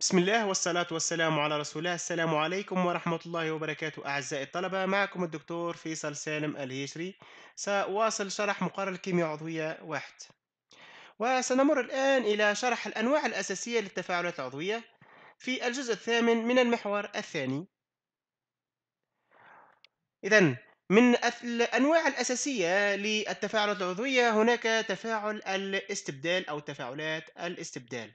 بسم الله والصلاة والسلام على رسول الله السلام عليكم ورحمة الله وبركاته أعزائي الطلبة معكم الدكتور فيصل سالم الهيشري سأواصل شرح مقرر الكيمياء عضوية واحد وسنمر الآن إلى شرح الأنواع الأساسية للتفاعلات العضوية في الجزء الثامن من المحور الثاني إذا من الأنواع الأساسية للتفاعلات العضوية هناك تفاعل الاستبدال أو تفاعلات الاستبدال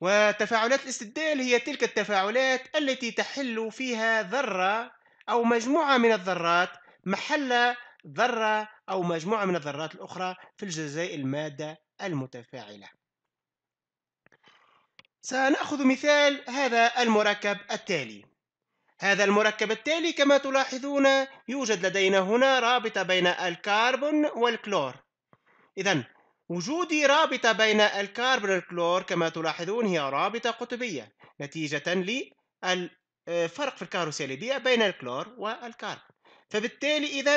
وتفاعلات الاستبدال هي تلك التفاعلات التي تحل فيها ذرة أو مجموعة من الذرات محل ذرة أو مجموعة من الذرات الأخرى في الجزيء المادة المتفاعلة. سنأخذ مثال هذا المركب التالي. هذا المركب التالي كما تلاحظون يوجد لدينا هنا رابطة بين الكربون والكلور. إذا وجود رابطة بين الكربون والكلور كما تلاحظون هي رابطة قطبية نتيجة للفرق آه، في الكاروسيليدية بين الكلور والكاربون فبالتالي إذا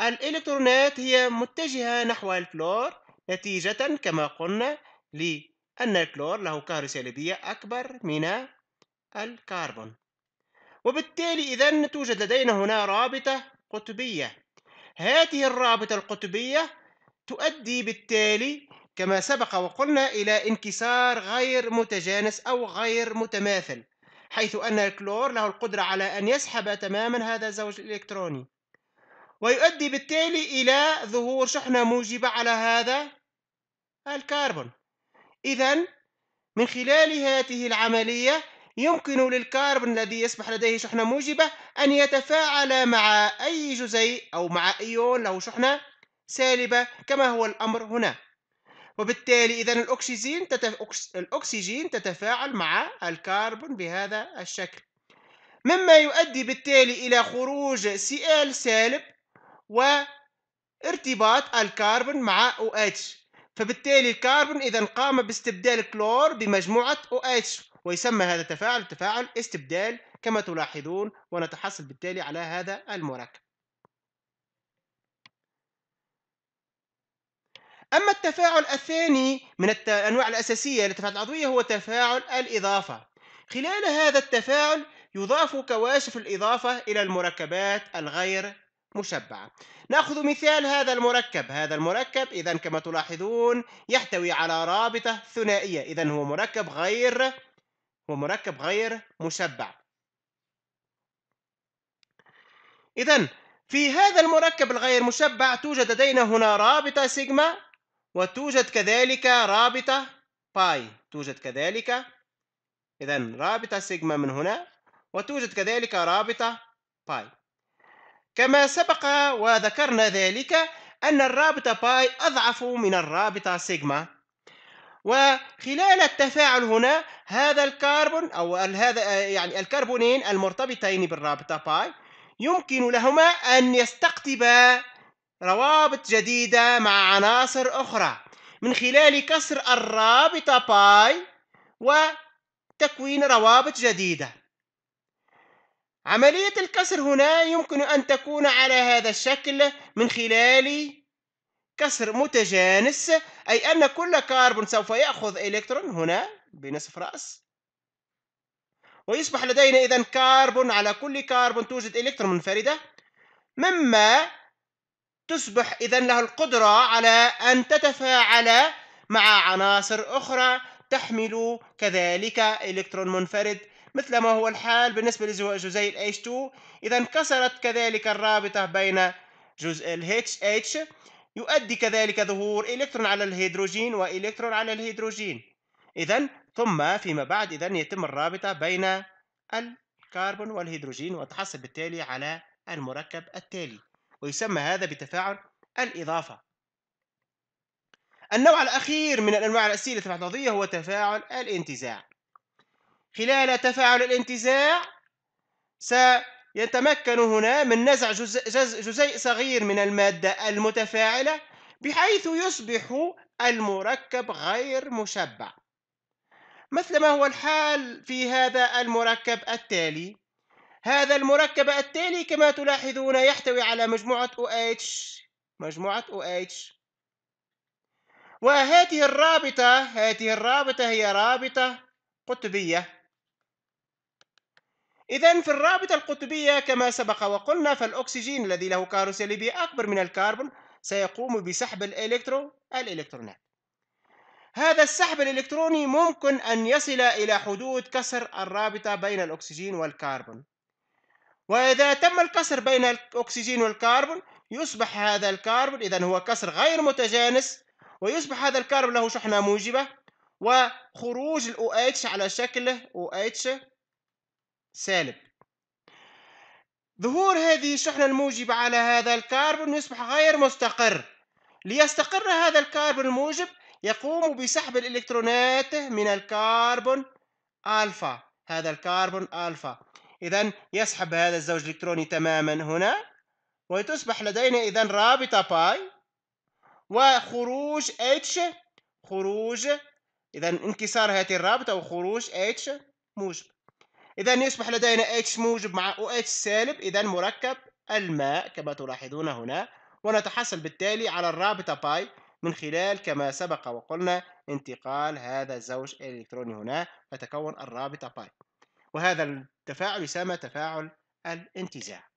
الإلكترونات هي متجهة نحو الكلور نتيجة كما قلنا لأن الكلور له كاروسيليدية أكبر من الكربون وبالتالي إذا توجد لدينا هنا رابطة قطبية هذه الرابطة القطبية تؤدي بالتالي كما سبق وقلنا إلى انكسار غير متجانس أو غير متماثل حيث أن الكلور له القدرة على أن يسحب تماما هذا الزوج الإلكتروني ويؤدي بالتالي إلى ظهور شحنة موجبة على هذا الكربون إذا من خلال هذه العملية يمكن للكربون الذي يصبح لديه شحنة موجبة أن يتفاعل مع أي جزيء أو مع أيون له شحنة سالبة كما هو الأمر هنا وبالتالي إذا الأكسجين تتف... الأكسجين تتفاعل مع الكربون بهذا الشكل مما يؤدي بالتالي إلى خروج Cl سالب وارتباط الكربون مع OH فبالتالي الكربون إذا قام باستبدال كلور بمجموعة OH ويسمى هذا التفاعل تفاعل استبدال كما تلاحظون ونتحصل بالتالي على هذا المركب أما التفاعل الثاني من الأنواع الأساسية للتفاعلات العضوية هو تفاعل الإضافة خلال هذا التفاعل يضاف كواشف الإضافة إلى المركبات الغير مشبعة نأخذ مثال هذا المركب هذا المركب إذا كما تلاحظون يحتوي على رابطة ثنائية إذا هو مركب غير هو مركب غير مشبع إذا في هذا المركب الغير مشبع توجد لدينا هنا رابطة سيجما وتوجد كذلك رابطة باي توجد كذلك إذا رابطة سيجما من هنا وتوجد كذلك رابطة باي كما سبق وذكرنا ذلك أن الرابطة باي أضعف من الرابطة سيجما وخلال التفاعل هنا هذا الكربون أو هذا يعني الكربونين المرتبطين بالرابطة باي يمكن لهما أن يستقطبا روابط جديدة مع عناصر أخرى من خلال كسر الرابطة باي وتكوين روابط جديدة عملية الكسر هنا يمكن أن تكون على هذا الشكل من خلال كسر متجانس أي أن كل كربون سوف يأخذ إلكترون هنا بنصف رأس ويصبح لدينا إذا كربون على كل كربون توجد إلكترون منفردة مما تصبح إذا له القدرة على أن تتفاعل مع عناصر أخرى تحمل كذلك إلكترون منفرد مثل ما هو الحال بالنسبة لجزيء ال H2 إذا انكسرت كذلك الرابطة بين جزء ال HH يؤدي كذلك ظهور إلكترون على الهيدروجين وإلكترون على الهيدروجين إذا ثم فيما بعد إذا يتم الرابطة بين الكربون والهيدروجين وتحصل بالتالي على المركب التالي ويسمى هذا بتفاعل الإضافة النوع الأخير من الأنواع الأساسية للتفاعلية هو تفاعل الانتزاع خلال تفاعل الانتزاع سيتمكن هنا من نزع جزيء صغير من المادة المتفاعلة بحيث يصبح المركب غير مشبع مثل ما هو الحال في هذا المركب التالي هذا المركب التالي كما تلاحظون يحتوي على مجموعة OH مجموعة OH وهذه الرابطة هذه الرابطة هي رابطة قطبية إذا في الرابطة القطبية كما سبق وقلنا فالأكسجين الذي له كارو سالبي أكبر من الكربون سيقوم بسحب الإلكترو الإلكترونات هذا السحب الإلكتروني ممكن أن يصل إلى حدود كسر الرابطة بين الأكسجين والكربون وإذا تم الكسر بين الأكسجين والكربون يصبح هذا الكربون إذا هو كسر غير متجانس ويصبح هذا الكربون له شحنة موجبة وخروج الـ OH على شكل OH سالب ظهور هذه الشحنة الموجبة على هذا الكربون يصبح غير مستقر ليستقر هذا الكربون الموجب يقوم بسحب الإلكترونات من الكربون ألفا هذا الكربون ألفا إذا يسحب هذا الزوج الإلكتروني تماما هنا وتصبح لدينا إذا رابطة باي وخروج H خروج إذا انكسار هذه الرابطة وخروج H موجب إذا يصبح لدينا H موجب مع OH سالب إذا مركب الماء كما تلاحظون هنا ونتحصل بالتالي على الرابطة باي من خلال كما سبق وقلنا انتقال هذا الزوج الإلكتروني هنا فتكون الرابطة باي وهذا التفاعل يسمى تفاعل الانتزاع